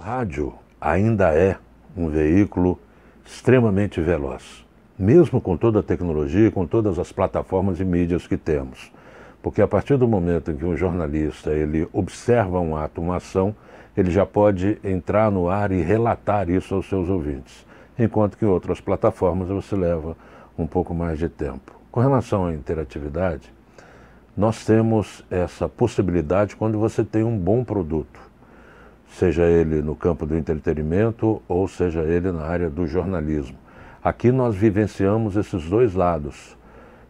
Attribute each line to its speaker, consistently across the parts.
Speaker 1: O rádio ainda é um veículo extremamente veloz, mesmo com toda a tecnologia e com todas as plataformas e mídias que temos. Porque a partir do momento em que um jornalista ele observa um ato, uma ação, ele já pode entrar no ar e relatar isso aos seus ouvintes. Enquanto que em outras plataformas você leva um pouco mais de tempo. Com relação à interatividade, nós temos essa possibilidade quando você tem um bom produto seja ele no campo do entretenimento ou seja ele na área do jornalismo. Aqui nós vivenciamos esses dois lados.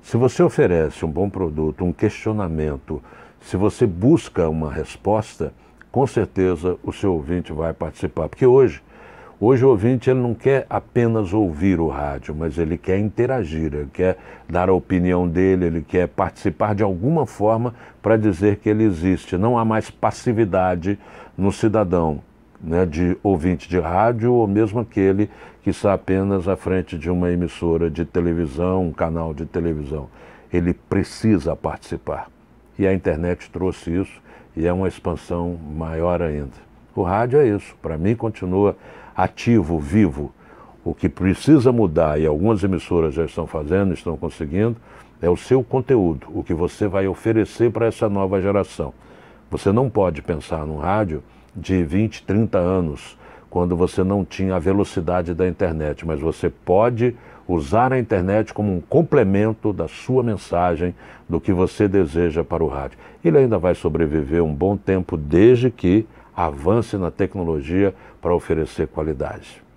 Speaker 1: Se você oferece um bom produto, um questionamento, se você busca uma resposta, com certeza o seu ouvinte vai participar. Porque hoje Hoje o ouvinte ele não quer apenas ouvir o rádio, mas ele quer interagir, ele quer dar a opinião dele, ele quer participar de alguma forma para dizer que ele existe. Não há mais passividade no cidadão, né, de ouvinte de rádio ou mesmo aquele que está apenas à frente de uma emissora de televisão, um canal de televisão. Ele precisa participar. E a internet trouxe isso e é uma expansão maior ainda. O rádio é isso. Para mim, continua ativo, vivo. O que precisa mudar, e algumas emissoras já estão fazendo, estão conseguindo, é o seu conteúdo, o que você vai oferecer para essa nova geração. Você não pode pensar num rádio de 20, 30 anos, quando você não tinha a velocidade da internet, mas você pode usar a internet como um complemento da sua mensagem, do que você deseja para o rádio. Ele ainda vai sobreviver um bom tempo, desde que avance na tecnologia para oferecer qualidade.